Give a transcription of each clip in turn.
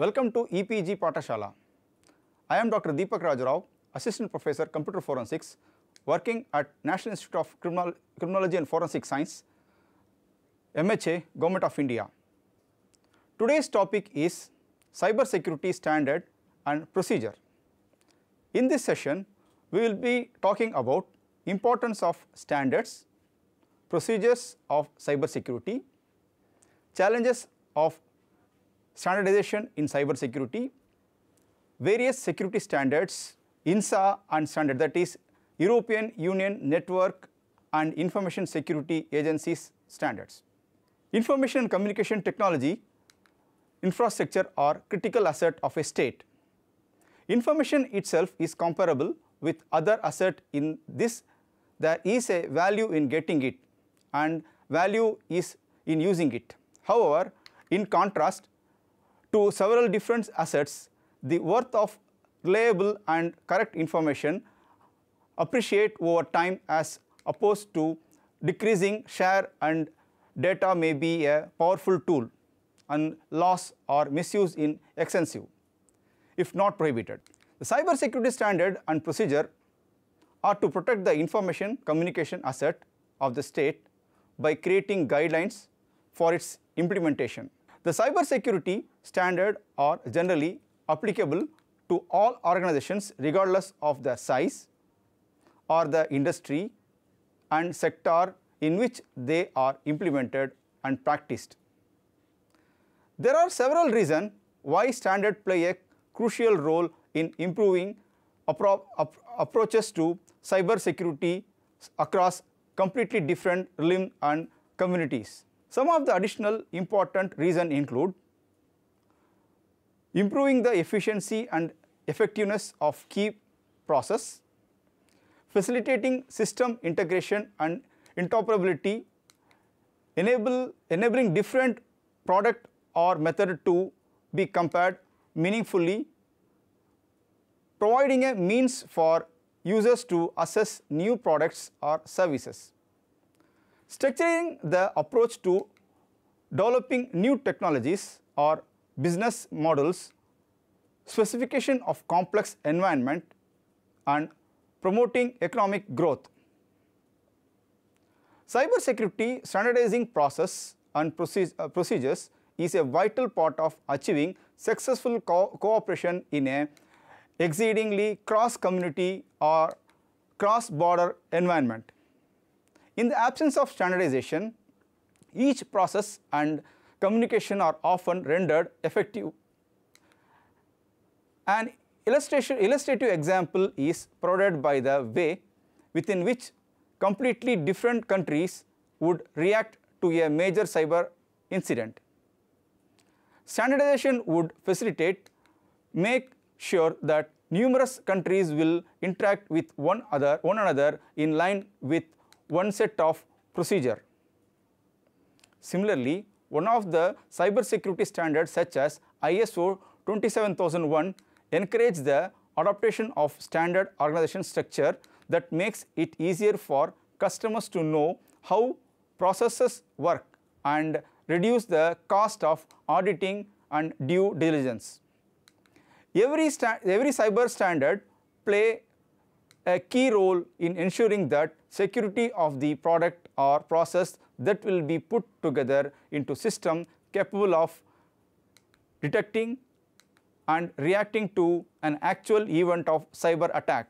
Welcome to EPG Patashala. I am Dr. Deepak Rajarao, Assistant Professor Computer Forensics, working at National Institute of Criminal, Criminology and Forensic Science, MHA, Government of India. Today's topic is Cyber Security Standard and Procedure. In this session, we will be talking about importance of standards, procedures of cyber security, challenges of standardization in cybersecurity, various security standards, INSA and standard that is European Union Network and Information Security Agencies standards. Information and communication technology infrastructure are critical asset of a state. Information itself is comparable with other asset in this there is a value in getting it and value is in using it. However, in contrast to several different assets, the worth of reliable and correct information appreciate over time as opposed to decreasing share and data may be a powerful tool and loss or misuse in extensive if not prohibited. The cyber security standard and procedure are to protect the information communication asset of the state by creating guidelines for its implementation. The cyber security standard are generally applicable to all organizations regardless of their size or the industry and sector in which they are implemented and practiced. There are several reasons why standards play a crucial role in improving appro ap approaches to cyber security across completely different realms and communities. Some of the additional important reason include improving the efficiency and effectiveness of key process, facilitating system integration and interoperability, enable, enabling different product or method to be compared meaningfully, providing a means for users to assess new products or services. Structuring the approach to developing new technologies or business models, specification of complex environment and promoting economic growth. Cybersecurity standardizing process and uh, procedures is a vital part of achieving successful co cooperation in a exceedingly cross-community or cross-border environment. In the absence of standardization, each process and communication are often rendered effective. An illustrative example is provided by the way within which completely different countries would react to a major cyber incident. Standardization would facilitate, make sure that numerous countries will interact with one, other, one another in line with one set of procedure. Similarly, one of the cyber security standards such as ISO 27001 encourage the adoption of standard organization structure that makes it easier for customers to know how processes work and reduce the cost of auditing and due diligence. Every, every cyber standard play a key role in ensuring that security of the product or process that will be put together into system capable of detecting and reacting to an actual event of cyber attack.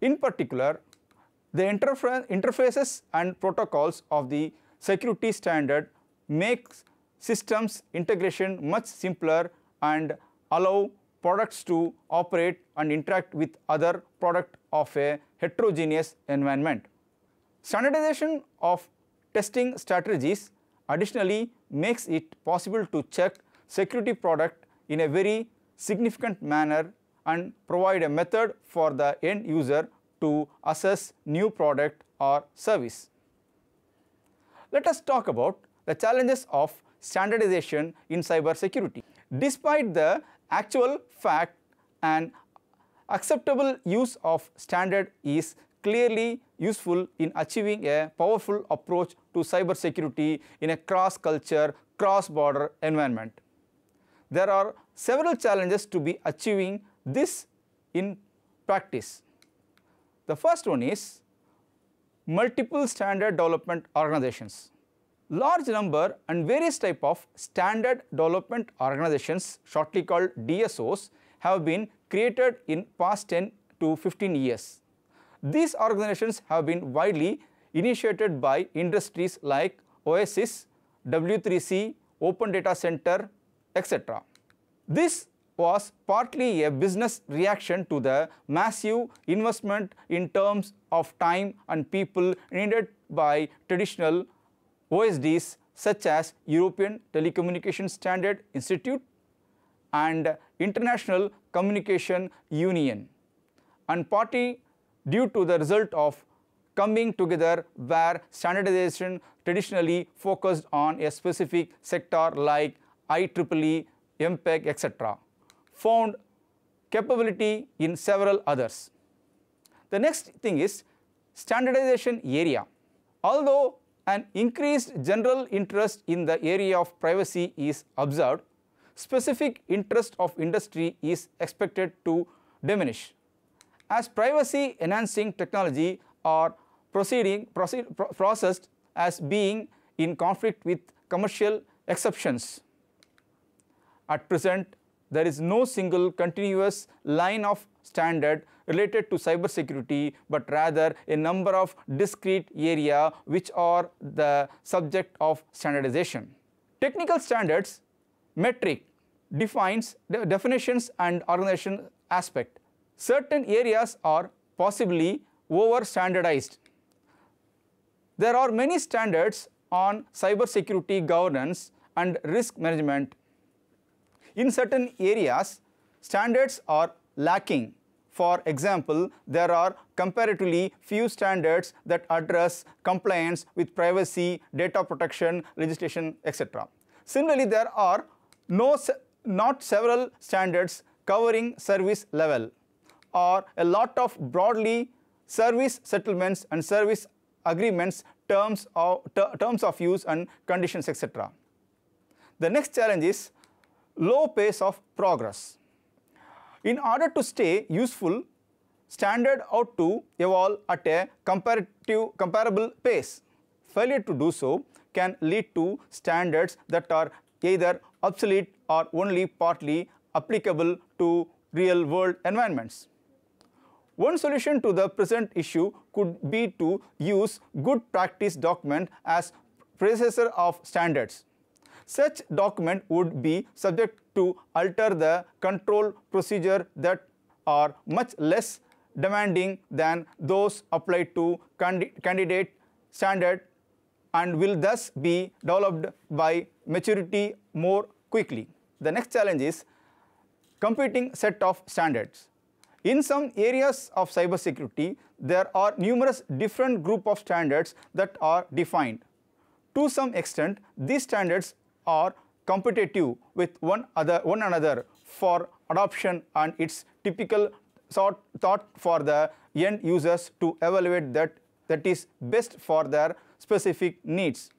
In particular, the interfaces and protocols of the security standard make systems integration much simpler and allow products to operate and interact with other product of a heterogeneous environment. Standardization of testing strategies additionally makes it possible to check security product in a very significant manner and provide a method for the end user to assess new product or service. Let us talk about the challenges of standardization in cybersecurity. Despite the actual fact an Acceptable use of standard is clearly useful in achieving a powerful approach to cybersecurity in a cross-culture, cross-border environment. There are several challenges to be achieving this in practice. The first one is multiple standard development organizations. Large number and various type of standard development organizations, shortly called DSOs, have been created in past 10 to 15 years. These organizations have been widely initiated by industries like Oasis, W3C, Open Data Center, etc. This was partly a business reaction to the massive investment in terms of time and people needed by traditional OSDs such as European Telecommunication Standard Institute and International Communication Union and party due to the result of coming together where standardization traditionally focused on a specific sector like IEEE, MPEG, etc. found capability in several others. The next thing is standardization area. Although an increased general interest in the area of privacy is observed, specific interest of industry is expected to diminish as privacy enhancing technology are proceeding proceed, pro processed as being in conflict with commercial exceptions. At present, there is no single continuous line of standard related to cybersecurity, but rather a number of discrete area which are the subject of standardization. Technical standards, metric defines the definitions and organization aspect. Certain areas are possibly over standardized. There are many standards on cybersecurity governance and risk management. In certain areas, standards are lacking. For example, there are comparatively few standards that address compliance with privacy, data protection, legislation, etc. Similarly, there are no not several standards covering service level or a lot of broadly service settlements and service agreements terms of ter terms of use and conditions etc. The next challenge is low pace of progress. In order to stay useful, standard ought to evolve at a comparative comparable pace. Failure to do so can lead to standards that are either obsolete or only partly applicable to real world environments. One solution to the present issue could be to use good practice document as predecessor of standards. Such document would be subject to alter the control procedure that are much less demanding than those applied to candidate standard and will thus be developed by maturity more quickly. The next challenge is competing set of standards. In some areas of cybersecurity, there are numerous different group of standards that are defined. To some extent, these standards are competitive with one, other, one another for adoption and its typical thought for the end users to evaluate that that is best for their specific needs.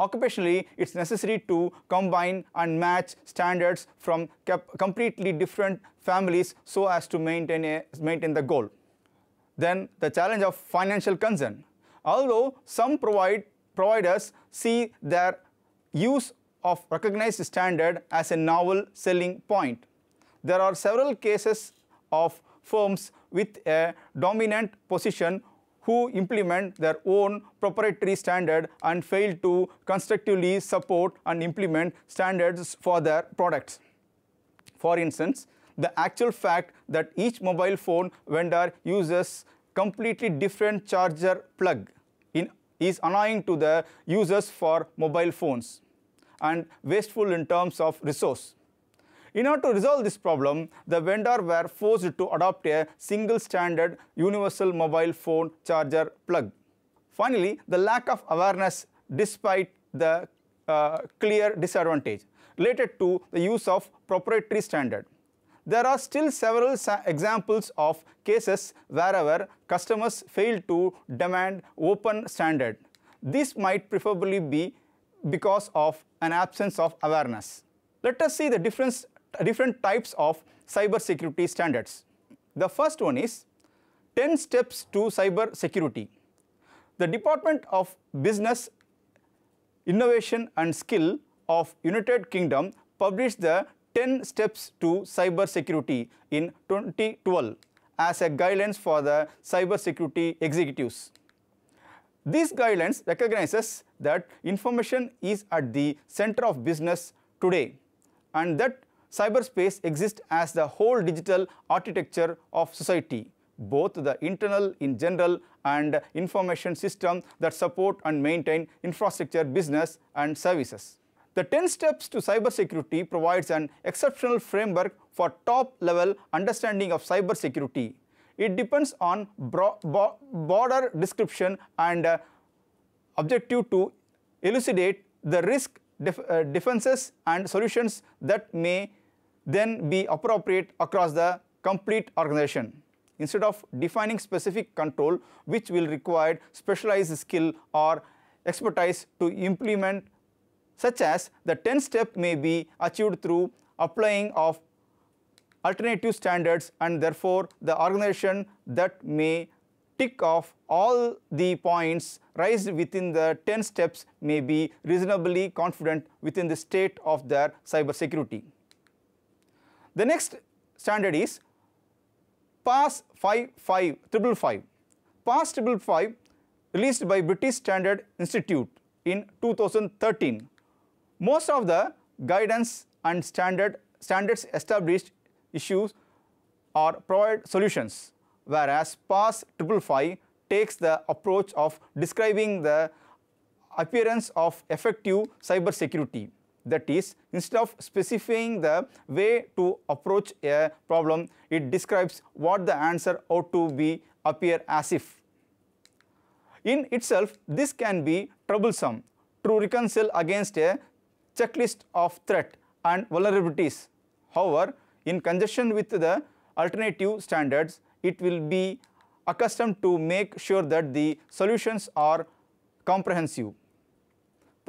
Occupationally, it's necessary to combine and match standards from completely different families so as to maintain, a, maintain the goal. Then the challenge of financial concern. Although some provide, providers see their use of recognized standard as a novel selling point. There are several cases of firms with a dominant position who implement their own proprietary standard and fail to constructively support and implement standards for their products. For instance, the actual fact that each mobile phone vendor uses completely different charger plug in, is annoying to the users for mobile phones and wasteful in terms of resource. In order to resolve this problem, the vendor were forced to adopt a single standard universal mobile phone charger plug. Finally, the lack of awareness despite the uh, clear disadvantage related to the use of proprietary standard. There are still several examples of cases wherever customers fail to demand open standard. This might preferably be because of an absence of awareness. Let us see the difference different types of cybersecurity standards. The first one is 10 steps to cyber security. The Department of Business, Innovation and Skill of United Kingdom published the 10 steps to cyber security in 2012 as a guidelines for the cyber security executives. These guidelines recognizes that information is at the center of business today and that cyberspace exists as the whole digital architecture of society, both the internal in general and information system that support and maintain infrastructure, business and services. The 10 steps to cybersecurity provides an exceptional framework for top-level understanding of cybersecurity. It depends on bo broader description and uh, objective to elucidate the risk def uh, defenses and solutions that may then be appropriate across the complete organization instead of defining specific control which will require specialized skill or expertise to implement such as the 10 step may be achieved through applying of alternative standards and therefore the organization that may tick off all the points raised within the 10 steps may be reasonably confident within the state of their cybersecurity. The next standard is PAS 55555. PAS 555 released by British Standard Institute in 2013. Most of the guidance and standard standards established issues or provide solutions, whereas PAS 555 takes the approach of describing the appearance of effective cybersecurity. That is, instead of specifying the way to approach a problem, it describes what the answer ought to be appear as if. In itself, this can be troublesome to reconcile against a checklist of threat and vulnerabilities. However, in conjunction with the alternative standards, it will be accustomed to make sure that the solutions are comprehensive.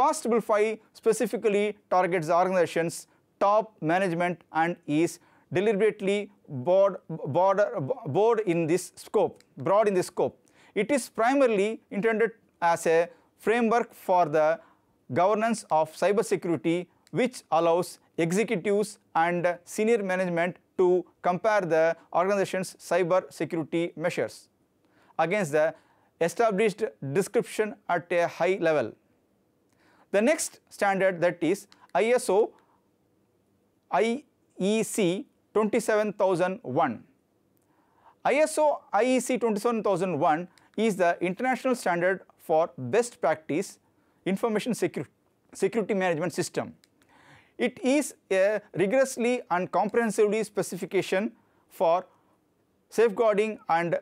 Possible 5 specifically targets organizations, top management and is deliberately broad, broad, broad in this scope, broad in this scope. It is primarily intended as a framework for the governance of cybersecurity which allows executives and senior management to compare the organization's cyber security measures against the established description at a high level. The next standard that is ISO IEC 27001. ISO IEC 27001 is the international standard for best practice information secu security management system. It is a rigorously and comprehensively specification for safeguarding and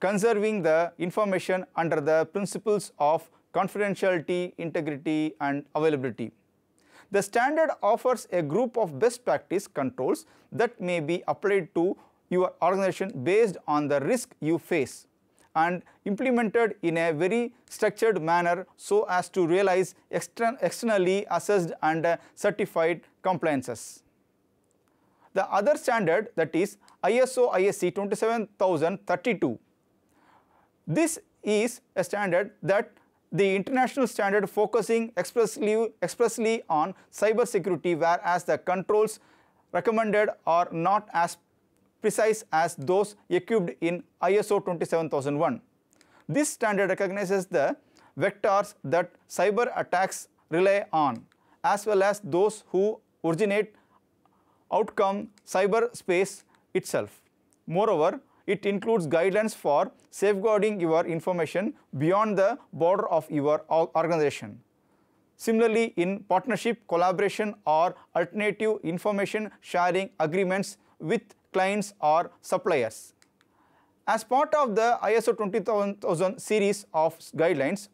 conserving the information under the principles of confidentiality, integrity and availability. The standard offers a group of best practice controls that may be applied to your organization based on the risk you face and implemented in a very structured manner so as to realize extern externally assessed and uh, certified compliances. The other standard that is ISO ISC 27032. This is a standard that the international standard focusing expressly, expressly on cybersecurity, whereas the controls recommended are not as precise as those equipped in ISO 27001. This standard recognizes the vectors that cyber attacks rely on as well as those who originate outcome cyberspace itself. Moreover, it includes guidelines for safeguarding your information beyond the border of your organization. Similarly, in partnership, collaboration or alternative information sharing agreements with clients or suppliers. As part of the ISO 27000 series of guidelines,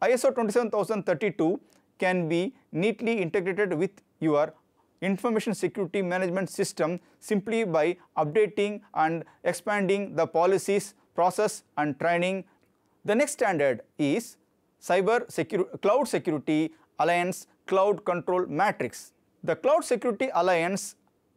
ISO 27032 can be neatly integrated with your information security management system simply by updating and expanding the policies, process and training. The next standard is Cyber Cloud Security Alliance Cloud Control Matrix. The Cloud Security Alliance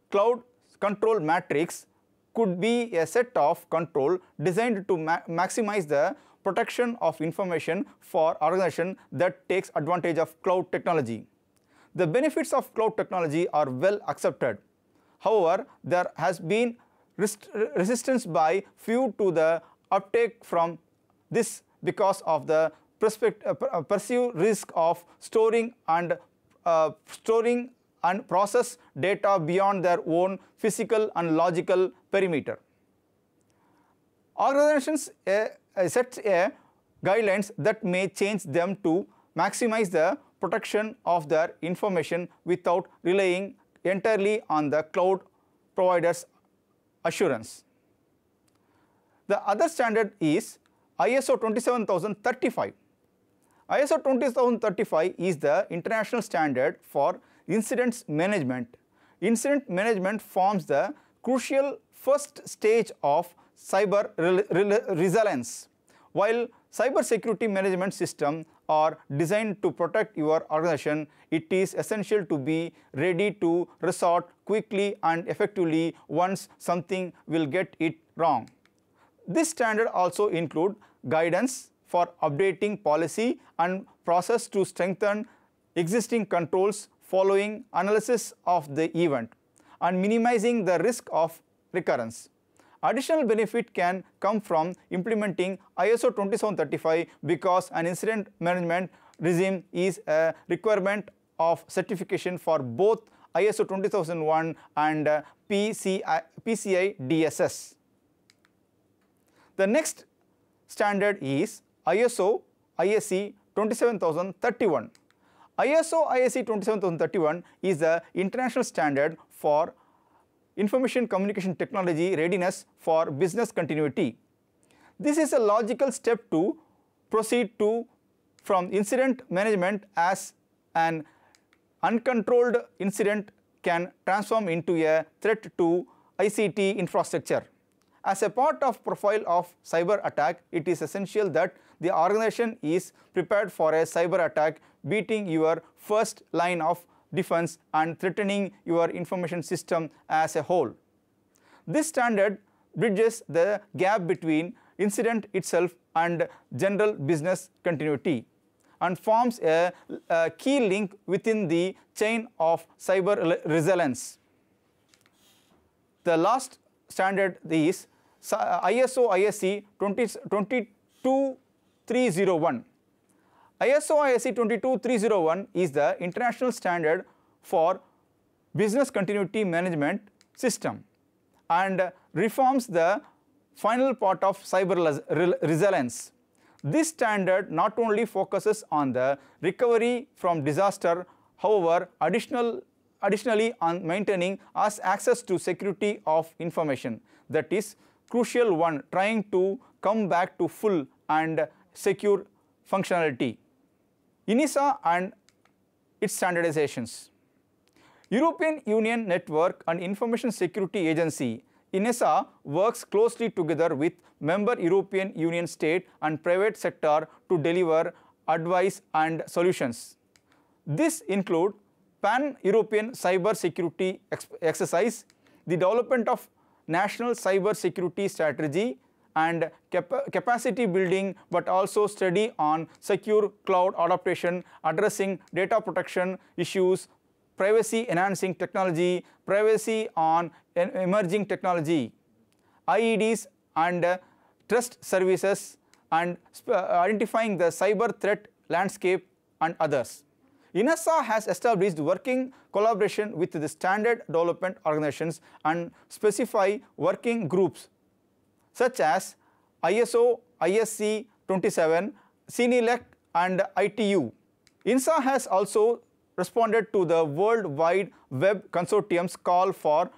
Cloud Control Matrix could be a set of control designed to ma maximize the protection of information for organization that takes advantage of cloud technology. The benefits of cloud technology are well accepted. However, there has been resistance by few to the uptake from this because of the uh, uh, perceived risk of storing and uh, storing and process data beyond their own physical and logical perimeter. Organizations uh, uh set a guidelines that may change them to maximize the protection of their information without relying entirely on the cloud provider's assurance. The other standard is ISO 27035. ISO 27035 is the international standard for incidents management. Incident management forms the crucial first stage of cyber resilience. While cyber security management system are designed to protect your organization, it is essential to be ready to resort quickly and effectively once something will get it wrong. This standard also include guidance for updating policy and process to strengthen existing controls following analysis of the event and minimizing the risk of recurrence. Additional benefit can come from implementing ISO 2735 because an incident management regime is a requirement of certification for both ISO 20001 and uh, PCI, PCI DSS. The next standard is ISO ISC 27031. ISO ISC 27031 is the international standard for information communication technology readiness for business continuity. This is a logical step to proceed to from incident management as an uncontrolled incident can transform into a threat to ICT infrastructure. As a part of profile of cyber attack, it is essential that the organization is prepared for a cyber attack beating your first line of defense and threatening your information system as a whole. This standard bridges the gap between incident itself and general business continuity and forms a, a key link within the chain of cyber resilience. The last standard is ISO ISC 20, 22301 ISO IEC 22301 is the international standard for business continuity management system and reforms the final part of cyber resilience. This standard not only focuses on the recovery from disaster, however, additional, additionally on maintaining us access to security of information that is crucial one trying to come back to full and secure functionality. ENISA and its standardizations. European Union Network and Information Security Agency INESA works closely together with member European Union state and private sector to deliver advice and solutions. This include pan-European cyber security exercise, the development of national cyber security strategy and cap capacity building but also study on secure cloud adaptation, addressing data protection issues, privacy enhancing technology, privacy on emerging technology, IEDs and uh, trust services and uh, identifying the cyber threat landscape and others. INASA has established working collaboration with the standard development organizations and specify working groups such as ISO, ISC 27, CNILEC and ITU. INSA has also responded to the World Wide Web Consortium's call for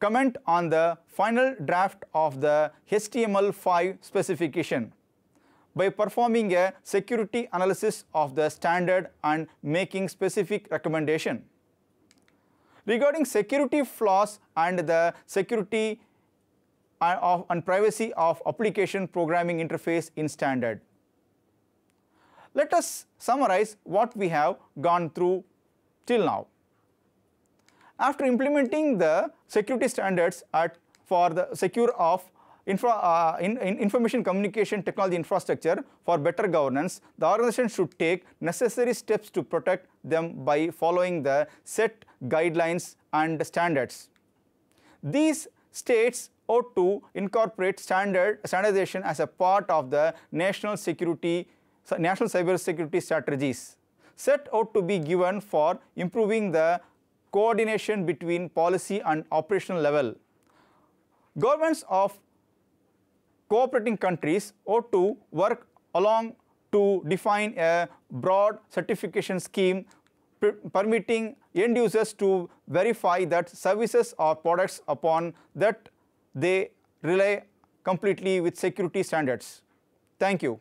comment on the final draft of the HTML5 specification by performing a security analysis of the standard and making specific recommendation. Regarding security flaws and the security of, and privacy of application programming interface in standard. Let us summarize what we have gone through till now. After implementing the security standards at, for the secure of infra, uh, in, in information communication technology infrastructure for better governance, the organization should take necessary steps to protect them by following the set guidelines and standards. These states ought to incorporate standard standardization as a part of the national security, national cyber security strategies. Set out to be given for improving the coordination between policy and operational level. Governments of cooperating countries ought to work along to define a broad certification scheme permitting end users to verify that services or products upon that they rely completely with security standards. Thank you.